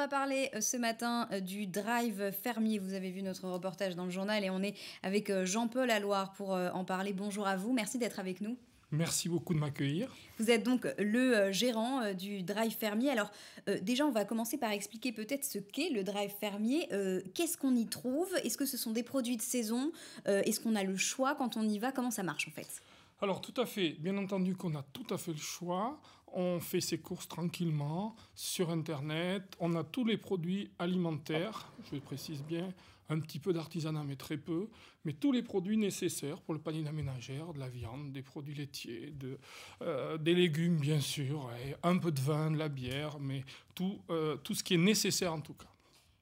va parler euh, ce matin euh, du drive fermier. Vous avez vu notre reportage dans le journal et on est avec euh, Jean-Paul Alloire pour en parler. Bonjour à vous, merci d'être avec nous. Merci beaucoup de m'accueillir. Vous êtes donc le gérant du drive fermier. Alors déjà, on va commencer par expliquer peut-être ce qu'est le drive fermier. Qu'est-ce qu'on y trouve Est-ce que ce sont des produits de saison Est-ce qu'on a le choix quand on y va Comment ça marche en fait alors tout à fait, bien entendu qu'on a tout à fait le choix on fait ses courses tranquillement sur Internet. On a tous les produits alimentaires, je précise bien, un petit peu d'artisanat, mais très peu, mais tous les produits nécessaires pour le panier de ménagère, de la viande, des produits laitiers, euh, des légumes, bien sûr, et un peu de vin, de la bière, mais tout, euh, tout ce qui est nécessaire en tout cas.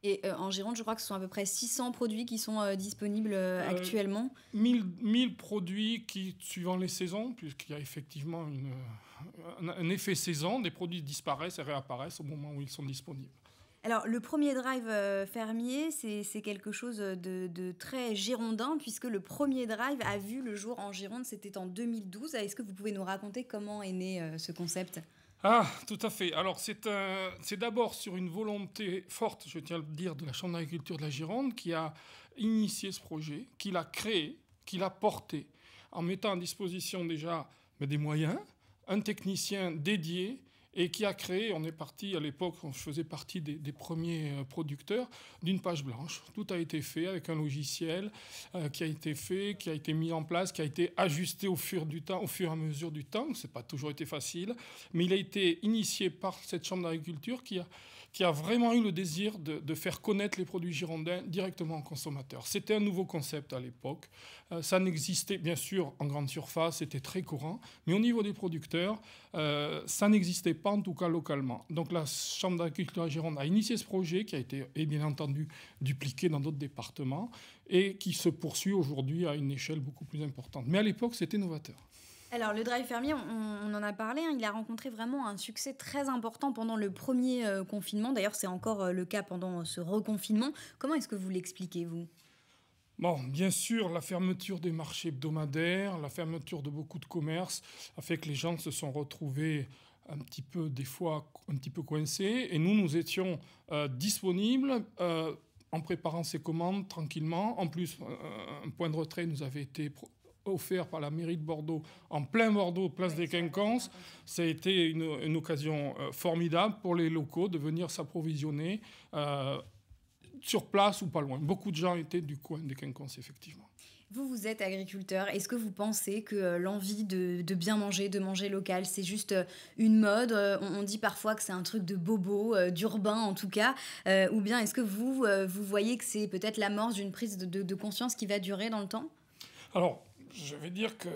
Et euh, en Gironde, je crois que ce sont à peu près 600 produits qui sont euh, disponibles euh, actuellement. 1000, produits qui, suivant les saisons, puisqu'il y a effectivement un, effet saison, des produits disparaissent et réapparaissent au moment où ils sont disponibles. Alors, le premier drive fermier, c'est quelque chose de, de, très girondin, puisque le premier drive a vu le jour en Gironde, c'était en 2012. Est-ce que vous pouvez nous raconter comment est né ce concept ah, tout à fait. Alors, euh, c'est, d'abord sur une volonté forte, je tiens à le dire, de la Chambre d'agriculture de la Gironde qui a initié ce projet, qui l'a créé, qui l'a porté, en mettant à disposition déjà mais ben, des moyens, un technicien dédié, et qui a créé, on est parti à l'époque, on faisait partie des, premiers euh, producteurs, d'une page blanche. Tout a été fait avec un logiciel euh, qui a été fait, qui a été mis en place, qui a été ajusté au fur, du temps, au fur et à mesure du temps. Ce n'est pas toujours été facile, mais il a été initié par cette Chambre d'agriculture qui a, qui a vraiment eu le désir de, de faire connaître les produits girondins directement aux consommateurs. C'était un nouveau concept à l'époque. Euh, ça n'existait, bien sûr, en grande surface, c'était très courant, mais au niveau des producteurs, ça n'existait pas en tout cas localement. Donc la Chambre d'agriculture de Gironde a initié ce projet qui a été, et bien entendu, dupliqué dans d'autres départements et qui se poursuit aujourd'hui à une échelle beaucoup plus importante. Mais à l'époque, c'était novateur. Alors le drive fermier, on, en a parlé, hein, il a rencontré vraiment un succès très important pendant le premier euh, confinement. D'ailleurs, c'est encore euh, le cas pendant euh, ce reconfinement. Comment est-ce que vous l'expliquez, vous Bon, bien sûr, la fermeture des marchés hebdomadaires, la fermeture de beaucoup de commerces a fait que les gens se sont retrouvés un petit peu, des fois, un petit peu coincés. Et nous, nous étions euh, disponibles euh, en préparant ces commandes tranquillement. En plus, euh, un point de retrait nous avait été offert par la mairie de Bordeaux, en plein Bordeaux, place des Quinconces. Ça a été une, une occasion formidable pour les locaux de venir s'approvisionner sur place ou pas loin. Beaucoup de gens étaient du coin des Quinconces, effectivement. Vous, vous êtes agriculteur. Est-ce que vous pensez que euh, l'envie de, bien manger, de manger local, c'est juste euh, une mode euh, on, dit parfois que c'est un truc de bobo, d'urbain en tout cas. ou bien est-ce que vous, vous voyez que c'est peut-être l'amorce d'une prise de, conscience qui va durer dans le temps Alors, je vais dire que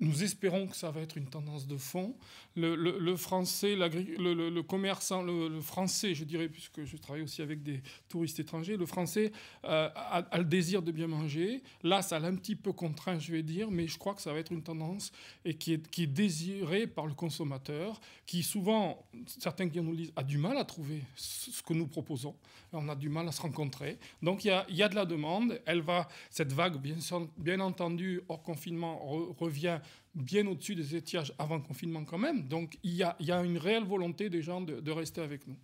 nous espérons que ça va être une tendance de fond. Le, le, le français, le, le, commerçant, le, français, je dirais, puisque je travaille aussi avec des touristes étrangers, le français euh, a, le désir de bien manger. Là, ça l'a un petit peu contraint, je vais dire, mais je crois que ça va être une tendance et qui est, qui est désirée par le consommateur, qui souvent, certains qui nous disent, a du mal à trouver ce que nous proposons. On a du mal à se rencontrer. Donc il y a, y a, de la demande. Elle va, cette vague, bien, bien entendu, hors confinement revient bien au-dessus des étiages avant confinement quand même. Donc il y a, il y a une réelle volonté des gens de, rester avec nous.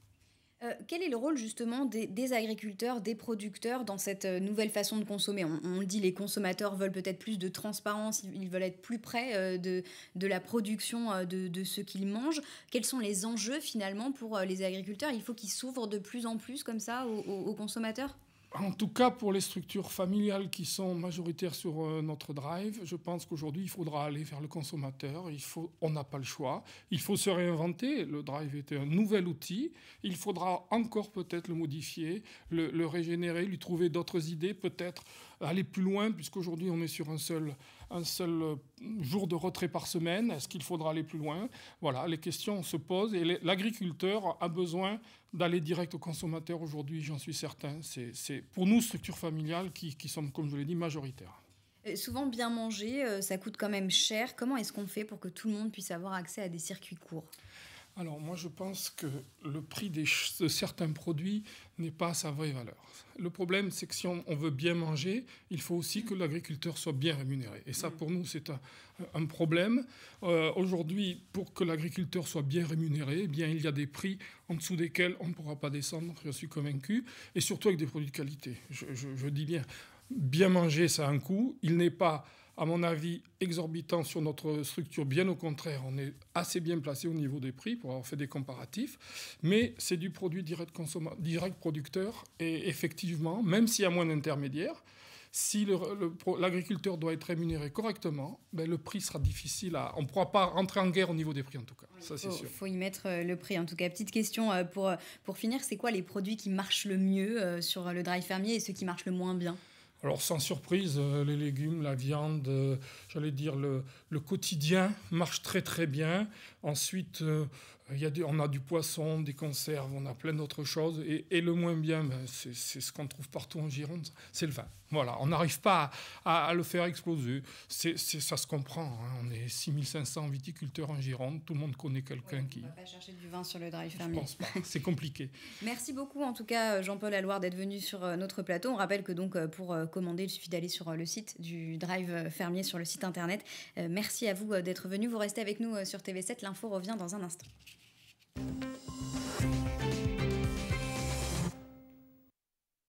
Euh, quel est le rôle justement des, agriculteurs, des producteurs dans cette euh, nouvelle façon de consommer on, le dit, les consommateurs veulent peut-être plus de transparence, ils veulent être plus près euh, de, de, la production de, de, ce qu'ils mangent. Quels sont les enjeux finalement pour les agriculteurs Il faut qu'ils s'ouvrent de plus en plus comme ça aux consommateurs en tout cas, pour les structures familiales qui sont majoritaires sur euh, notre drive, je pense qu'aujourd'hui, il faudra aller vers le consommateur. on n'a pas le choix. Il faut se réinventer. Le drive était un nouvel outil. Il faudra encore peut-être le modifier, le régénérer, lui trouver d'autres idées, peut-être aller plus loin, puisqu'aujourd'hui on est sur un seul, un seul euh, jour de retrait par semaine Est-ce qu'il faudra aller plus loin Voilà, les questions se posent et l'agriculteur a besoin d'aller direct au consommateur aujourd'hui, j'en suis certain. C'est pour nous, structure familiale, qui, qui sommes, comme je l'ai dit, majoritaire souvent bien manger, euh, ça coûte quand même cher. Comment est-ce qu'on fait pour que tout le monde puisse avoir accès à des circuits courts alors moi je pense que le prix des de certains produits n'est pas sa vraie valeur. Le problème c'est que si on, veut bien manger, il faut aussi que l'agriculteur soit bien rémunéré. Et ça mm. pour nous c'est un, problème. Euh, aujourd'hui pour que l'agriculteur soit bien rémunéré, eh bien il y a des prix en dessous desquels on ne pourra pas descendre, je suis convaincu, et surtout avec des produits de qualité. je dis bien, bien manger, ça a un coût. Il n'est pas, à mon avis, exorbitant sur notre structure. Bien au contraire, on est assez bien placé au niveau des prix pour avoir fait des comparatifs. Mais c'est du produit direct, direct producteur. Et effectivement, même s'il y a moins d'intermédiaires, si l'agriculteur doit être rémunéré correctement, ben, le prix sera difficile à... On ne pourra pas rentrer en guerre au niveau des prix, en tout cas. Ça, c'est Il faut y mettre euh, le prix, en tout cas. Petite question euh, pour, euh, pour finir, c'est quoi les produits qui marchent le mieux sur le drive fermier et ceux qui marchent le moins bien alors sans surprise, euh, les légumes, la viande, euh, j'allais dire le, quotidien marche très très bien. Ensuite, euh, on a du poisson, des conserves, on a plein d'autres choses. Et, le moins bien, ben, c'est ce qu'on trouve partout en Gironde, c'est le vin. Voilà, on n'arrive pas à, le faire exploser. C'est ça se comprend. Hein. On est 6500 viticulteurs en Gironde. Tout le monde connaît quelqu'un qui. On va pas chercher du vin sur le drive Je pense pas. C'est compliqué. Merci beaucoup, en tout cas, Jean-Paul Alloire, d'être venu sur euh, notre plateau. On rappelle que donc euh, pour euh, commander, il suffit d'aller sur le site du drive fermier sur le site internet. Merci à vous d'être venu. Vous restez avec nous sur TV7. L'info revient dans un instant. Thank you.